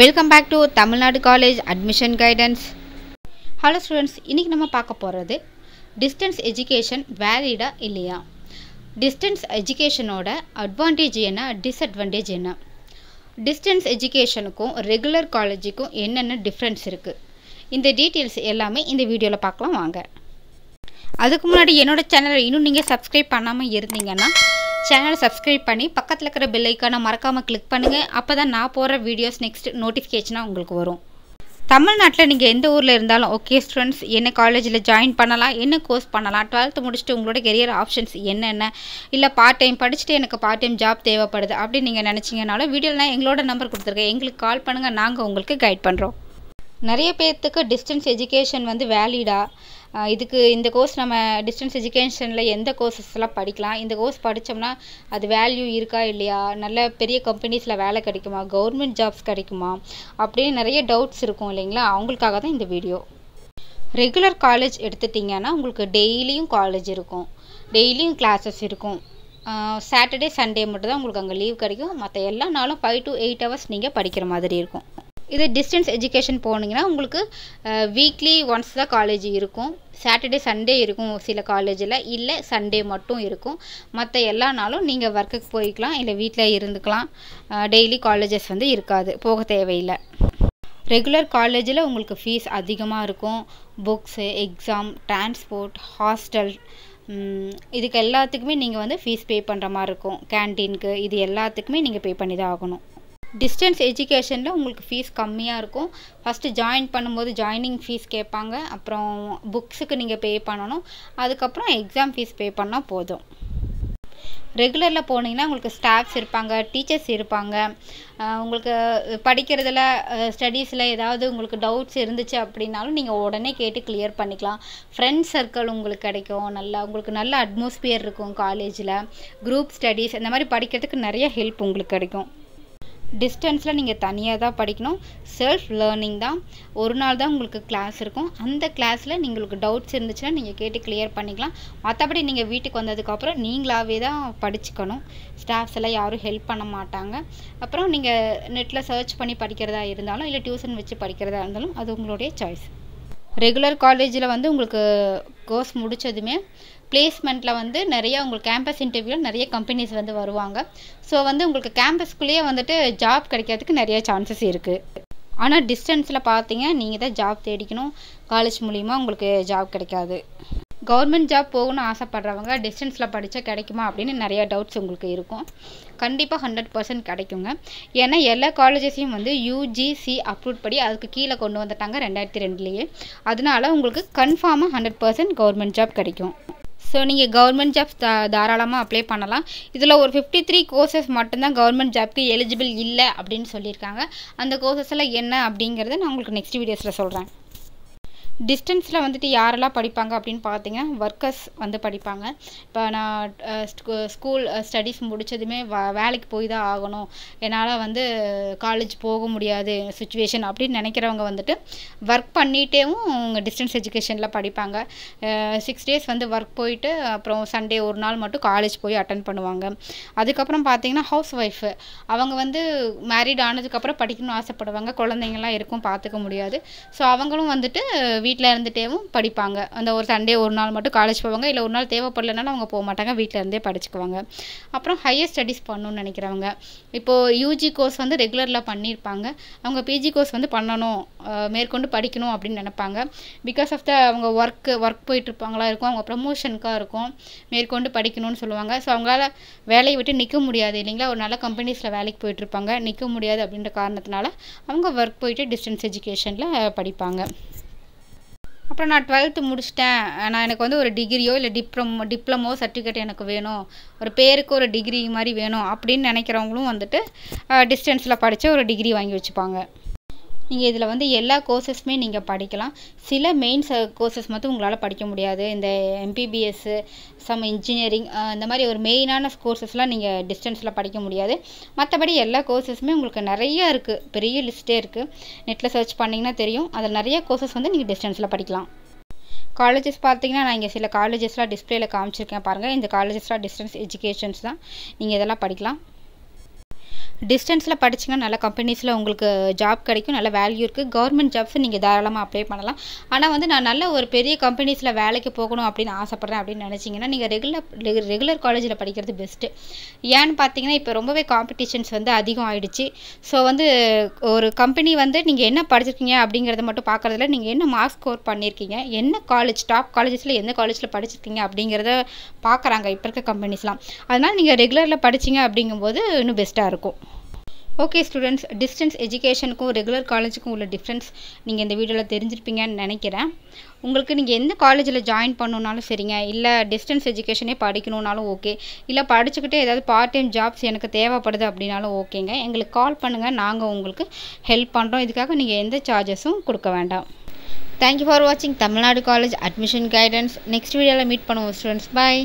welcome back to Tamil Nadu college admission guidance hello students இன்றைக்கி நம்ம பார்க்க போகிறது டிஸ்டன்ஸ் எஜுகேஷன் வேலிடா இல்லையா டிஸ்டன்ஸ் எஜுகேஷனோட அட்வான்டேஜ் என்ன டிஸ்அட்வான்டேஜ் என்ன டிஸ்டன்ஸ் எஜுகேஷனுக்கும் ரெகுலர் காலேஜுக்கும் என்னென்ன டிஃப்ரென்ஸ் இருக்குது இந்த டீட்டெயில்ஸ் எல்லாமே இந்த வீடியோவில் பார்க்கலாம் வாங்க அதுக்கு முன்னாடி என்னோடய சேனலை இன்னும் நீங்கள் சப்ஸ்கிரைப் பண்ணாமல் இருந்தீங்கன்னா சேனலை சப்ஸ்கிரைப் பண்ணி பக்கத்தில் இருக்கிற ஐக்கானை மறக்காமல் கிளிக் பண்ணுங்கள் அப்போ தான் நான் போகிற வீடியோஸ் நெக்ஸ்ட் நோட்டிஃபிகேஷனாக உங்களுக்கு வரும் தமிழ்நாட்டில் நீங்கள் எந்த ஊரில் இருந்தாலும் ஓகே ஸ்டூடெண்ட்ஸ் என்ன காலேஜில் ஜாயின் பண்ணலாம் என்ன கோர்ஸ் பண்ணலாம் டுவெல்த்து முடிச்சுட்டு உங்களோட கெரியர் ஆப்ஷன்ஸ் என்னென்ன இல்லை பார்ட் டைம் படிச்சுட்டு எனக்கு பார்ட் டைம் ஜாப் தேவைப்படுது அப்படின்னு நீங்கள் நினச்சிங்கனாலும் வீடியோவில் எங்களோட நம்பர் கொடுத்துருக்கேன் எங்களுக்கு கால் பண்ணுங்கள் நாங்கள் உங்களுக்கு கைட் பண்ணுறோம் நிறைய பேர்த்துக்கு டிஸ்டன்ஸ் எஜுகேஷன் வந்து வேலிடாக இதுக்கு இந்த கோர்ஸ் நம்ம டிஸ்டன்ஸ் எஜுகேஷனில் எந்த கோர்சஸ்லாம் படிக்கலாம் இந்த கோர்ஸ் படித்தோம்னா அது வேல்யூ இருக்கா இல்லையா நல்ல பெரிய கம்பெனிஸில் வேலை கிடைக்குமா கவர்மெண்ட் ஜாப்ஸ் கிடைக்குமா அப்படின்னு நிறைய டவுட்ஸ் இருக்கும் இல்லைங்களா அவங்களுக்காக தான் இந்த வீடியோ ரெகுலர் காலேஜ் எடுத்துட்டிங்கன்னா உங்களுக்கு டெய்லியும் காலேஜ் இருக்கும் டெய்லியும் கிளாஸஸ் இருக்கும் சாட்டர்டே சண்டே மட்டும்தான் உங்களுக்கு அங்கே லீவ் கிடைக்கும் மற்ற எல்லா நாளும் ஃபைவ் டு எயிட் ஹவர்ஸ் நீங்கள் படிக்கிற மாதிரி இருக்கும் இது டிஸ்டன்ஸ் எஜுகேஷன் போனீங்கன்னா உங்களுக்கு வீக்லி ஒன்ஸ் தான் காலேஜ் இருக்கும் சாட்டர்டே சண்டே இருக்கும் சில காலேஜில் இல்லை சண்டே மட்டும் இருக்கும் மற்ற எல்லா நாளும் நீங்கள் ஒர்க்குக்கு போய்க்கலாம் இல்லை வீட்டில் இருந்துக்கலாம் டெய்லி காலேஜஸ் வந்து இருக்காது போக தேவையில்லை ரெகுலர் காலேஜில் உங்களுக்கு ஃபீஸ் அதிகமாக இருக்கும் புக்ஸு எக்ஸாம் டிரான்ஸ்போர்ட் ஹாஸ்டல் இதுக்கு எல்லாத்துக்குமே நீங்கள் வந்து ஃபீஸ் பே பண்ணுற மாதிரி இருக்கும் கேன்டீனுக்கு இது எல்லாத்துக்குமே நீங்கள் பே பண்ணி தான் ஆகணும் டிஸ்டன்ஸ் எஜுகேஷனில் உங்களுக்கு ஃபீஸ் கம்மியாக இருக்கும் ஃபஸ்ட்டு ஜாயின் பண்ணும்போது ஜாயினிங் ஃபீஸ் கேட்பாங்க அப்புறம் புக்ஸுக்கு நீங்கள் பே பண்ணணும் அதுக்கப்புறம் எக்ஸாம் ஃபீஸ் பே பண்ணால் போதும் ரெகுலரில் போனீங்கன்னா உங்களுக்கு ஸ்டாஃப்ஸ் இருப்பாங்க டீச்சர்ஸ் இருப்பாங்க உங்களுக்கு படிக்கிறதுல ஸ்டடீஸில் ஏதாவது உங்களுக்கு டவுட்ஸ் இருந்துச்சு அப்படின்னாலும் நீங்கள் உடனே கேட்டு கிளியர் பண்ணிக்கலாம் ஃப்ரெண்ட்ஸ் சர்க்கிள் உங்களுக்கு கிடைக்கும் நல்லா உங்களுக்கு நல்ல அட்மாஸ்பியர் இருக்கும் காலேஜில் குரூப் ஸ்டடீஸ் இந்த மாதிரி படிக்கிறதுக்கு நிறைய ஹெல்ப் உங்களுக்கு கிடைக்கும் டிஸ்டன்ஸில் நீங்கள் தனியாக தான் படிக்கணும் செல்ஃப் லேர்னிங் தான் ஒரு நாள் தான் உங்களுக்கு கிளாஸ் இருக்கும் அந்த கிளாஸில் உங்களுக்கு டவுட்ஸ் இருந்துச்சுன்னா நீங்கள் கேட்டு கிளியர் பண்ணிக்கலாம் மற்றபடி நீங்கள் வீட்டுக்கு வந்ததுக்கப்புறம் நீங்களாகவே தான் படிச்சுக்கணும் ஸ்டாஃப்ஸ் எல்லாம் யாரும் ஹெல்ப் பண்ண மாட்டாங்க அப்புறம் நீங்கள் நெட்டில் சர்ச் பண்ணி படிக்கிறதா இருந்தாலும் இல்லை டியூஷன் வச்சு படிக்கிறதா இருந்தாலும் அது உங்களுடைய சாய்ஸ் ரெகுலர் காலேஜில் வந்து உங்களுக்கு கோர்ஸ் முடித்ததுமே பிளேஸ்மெண்ட்டில் வந்து நிறைய உங்களுக்கு கேம்பஸ் இன்டர்வியூவில் நிறைய கம்பெனிஸ் வந்து வருவாங்க ஸோ வந்து உங்களுக்கு கேம்பஸ்க்குள்ளேயே வந்துட்டு ஜாப் கிடைக்கிறதுக்கு நிறைய சான்சஸ் இருக்குது ஆனால் டிஸ்டன்ஸில் பார்த்தீங்க நீங்கள் தான் ஜாப் தேடிக்கணும் காலேஜ் மூலிமா உங்களுக்கு ஜாப் கிடைக்காது கவர்மெண்ட் ஜாப் போகணும்னு ஆசைப்பட்றவங்க டிஸ்டன்ஸில் படித்தா கிடைக்குமா அப்படின்னு நிறைய டவுட்ஸ் உங்களுக்கு இருக்கும் கண்டிப்பாக ஹண்ட்ரட் பர்சன்ட் கிடைக்குங்க ஏன்னா எல்லா காலேஜஸையும் வந்து யூஜிசி அப்ரூவ் படி அதுக்கு கீழே கொண்டு வந்துட்டாங்க ரெண்டாயிரத்தி ரெண்டுலேயே அதனால உங்களுக்கு கன்ஃபார்மாக ஹண்ட்ரட் பர்சன்ட் கவர்மெண்ட் ஜாப் கிடைக்கும் ஸோ நீங்கள் கவர்மெண்ட் ஜாப்ஸ் தா தாராளமாக அப்ளை பண்ணலாம் இதில் ஒரு ஃபிஃப்டி த்ரீ கோர்சஸ் மட்டும்தான் கவர்மெண்ட் ஜாப்க்கு எலிஜிபிள் இல்லை அப்படின்னு சொல்லியிருக்காங்க அந்த கோர்சஸ் எல்லாம் என்ன அப்படிங்கிறத நான் உங்களுக்கு நெக்ஸ்ட் வீடியோஸில் சொல்கிறேன் டிஸ்டன்ஸில் வந்துட்டு யாரெல்லாம் படிப்பாங்க அப்படின்னு பார்த்தீங்கன்னா ஒர்க்கர்ஸ் வந்து படிப்பாங்க இப்போ நான் ஸ்கூல் ஸ்டடீஸ் முடித்ததுமே வேலைக்கு போய் தான் ஆகணும் என்னால் வந்து காலேஜ் போக முடியாது சுச்சுவேஷன் அப்படின்னு நினைக்கிறவங்க வந்துட்டு ஒர்க் பண்ணிகிட்டேவும் அவங்க டிஸ்டன்ஸ் எஜுகேஷனில் படிப்பாங்க சிக்ஸ் டேஸ் வந்து ஒர்க் போயிட்டு அப்புறம் சண்டே ஒரு நாள் மட்டும் காலேஜ் போய் அட்டன் பண்ணுவாங்க அதுக்கப்புறம் பார்த்தீங்கன்னா ஹவுஸ் ஒய்ஃபு அவங்க வந்து மேரீட் ஆனதுக்கப்புறம் படிக்கணும்னு ஆசைப்படுவாங்க குழந்தைங்கள்லாம் இருக்கும் பார்த்துக்க முடியாது ஸோ அவங்களும் வந்துட்டு வீட்டில் இருந்துகிட்டேவும் படிப்பாங்க அந்த ஒரு சண்டே ஒரு நாள் மட்டும் காலேஜ் போவாங்க இல்லை ஒரு நாள் தேவைப்படலைனாலும் அவங்க போக மாட்டாங்க வீட்டில் இருந்தே படிச்சுக்குவாங்க அப்புறம் ஹையர் ஸ்டடீஸ் பண்ணணும்னு நினைக்கிறவங்க இப்போது யூஜி கோர்ஸ் வந்து ரெகுலரில் பண்ணியிருப்பாங்க அவங்க பிஜி கோர்ஸ் வந்து பண்ணணும் மேற்கொண்டு படிக்கணும் அப்படின்னு நினைப்பாங்க பிகாஸ் ஆஃப் த அவங்க ஒர்க்கு ஒர்க் போயிட்டுருப்பாங்களா இருக்கும் அவங்க ப்ரமோஷனுக்காக இருக்கும் மேற்கொண்டு படிக்கணும்னு சொல்லுவாங்க ஸோ அவங்களால வேலையை விட்டு நிற்க முடியாது இல்லைங்களா ஒரு நல்ல கம்பெனிஸில் வேலைக்கு போயிட்டுருப்பாங்க நிற்க முடியாது அப்படின்ற காரணத்தினால அவங்க ஒர்க் போயிட்டு டிஸ்டன்ஸ் எஜுகேஷனில் படிப்பாங்க அப்புறம் நான் டுவெல்த்து முடிச்சிட்டேன் நான் எனக்கு வந்து ஒரு டிகிரியோ இல்லை டிப்ளமோ டிப்ளமோ சர்டிஃபிகேட் எனக்கு வேணும் ஒரு பேருக்கு ஒரு டிகிரி மாதிரி வேணும் அப்படின்னு நினைக்கிறவங்களும் வந்துட்டு டிஸ்டன்ஸில் படித்து ஒரு டிகிரி வாங்கி வச்சுப்பாங்க நீங்கள் இதில் வந்து எல்லா கோர்சஸுமே நீங்கள் படிக்கலாம் சில மெயின் கோர்சஸ் மட்டும் உங்களால் படிக்க முடியாது இந்த எம்பிபிஎஸ்ஸு சம் இன்ஜினியரிங் இந்த மாதிரி ஒரு மெயினான கோர்சஸ்லாம் நீங்கள் டிஸ்டன்ஸில் படிக்க முடியாது மற்றபடி எல்லா கோர்சஸுமே உங்களுக்கு நிறையா இருக்குது பெரிய லிஸ்ட்டே இருக்குது நெட்டில் சர்ச் பண்ணிங்கன்னா தெரியும் அதில் நிறைய கோர்சஸ் வந்து நீங்கள் டிஸ்டன்ஸில் படிக்கலாம் காலேஜஸ் பார்த்தீங்கன்னா நான் இங்கே சில காலேஜஸ்லாம் டிஸ்பிளேயில் காமிச்சிருக்கேன் பாருங்கள் இந்த காலேஜஸ்லாம் டிஸ்டன்ஸ் எஜுகேஷன்ஸ் தான் நீங்கள் இதெல்லாம் படிக்கலாம் டிஸ்டன்ஸில் படிச்சிங்கன்னா நல்ல கம்பெனிஸில் உங்களுக்கு ஜாப் கிடைக்கும் நல்ல வேல்யூ இருக்குது கவர்மெண்ட் ஜாப்ஸ் நீங்கள் தாராளமாக அப்ளை பண்ணலாம் ஆனால் வந்து நான் நல்ல ஒரு பெரிய கம்பெனிஸில் வேலைக்கு போகணும் அப்படின்னு ஆசைப்பட்றேன் அப்படின்னு நினச்சிங்கன்னா நீங்கள் ரெகுலர் ரெகுலர் காலேஜில் படிக்கிறது பெஸ்ட்டு ஏன்னு பார்த்தீங்கன்னா இப்போ ரொம்பவே காம்படிஷன்ஸ் வந்து அதிகம் ஆகிடுச்சு ஸோ வந்து ஒரு கம்பெனி வந்து நீங்கள் என்ன படிச்சிருக்கீங்க அப்படிங்கிறத மட்டும் பார்க்குறதுல நீங்கள் என்ன மார்க் ஸ்கோர் பண்ணியிருக்கீங்க என்ன காலேஜ் டாப் காலேஜஸில் எந்த காலேஜில் படிச்சிருக்கீங்க அப்படிங்கிறத பார்க்குறாங்க இப்போ இருக்க கம்பெனிஸ்லாம் அதனால் நீங்கள் ரெகுலரில் படிச்சிங்க அப்படிங்கும்போது இன்னும் பெஸ்ட்டாக இருக்கும் ஓகே ஸ்டூடெண்ட்ஸ் டிஸ்டன்ஸ் எஜுகேஷனுக்கும் ரெகுலர் காலேஜுக்கும் உள்ள டிஃப்ரென்ஸ் நீங்கள் இந்த வீடியோவில் தெரிஞ்சிருப்பீங்கன்னு நினைக்கிறேன் உங்களுக்கு நீங்கள் எந்த காலேஜில் ஜாயின் பண்ணுனாலும் சரிங்க இல்லை டிஸ்டன்ஸ் எஜுகேஷனே படிக்கணுன்னாலும் ஓகே இல்லை படிச்சுக்கிட்டே ஏதாவது பார்ட் டைம் ஜாப்ஸ் எனக்கு தேவைப்படுது அப்படின்னாலும் ஓகேங்க எங்களுக்கு கால் பண்ணுங்கள் நாங்கள் உங்களுக்கு ஹெல்ப் பண்ணுறோம் இதுக்காக நீங்கள் எந்த சார்ஜஸும் கொடுக்க வேண்டாம் தேங்க்யூ ஃபார் வாட்சிங் Tamil Nadu college admission guidance next வீடியோவில் மீட் பண்ணுவோம் ஸ்டூடெண்ட்ஸ் பாய்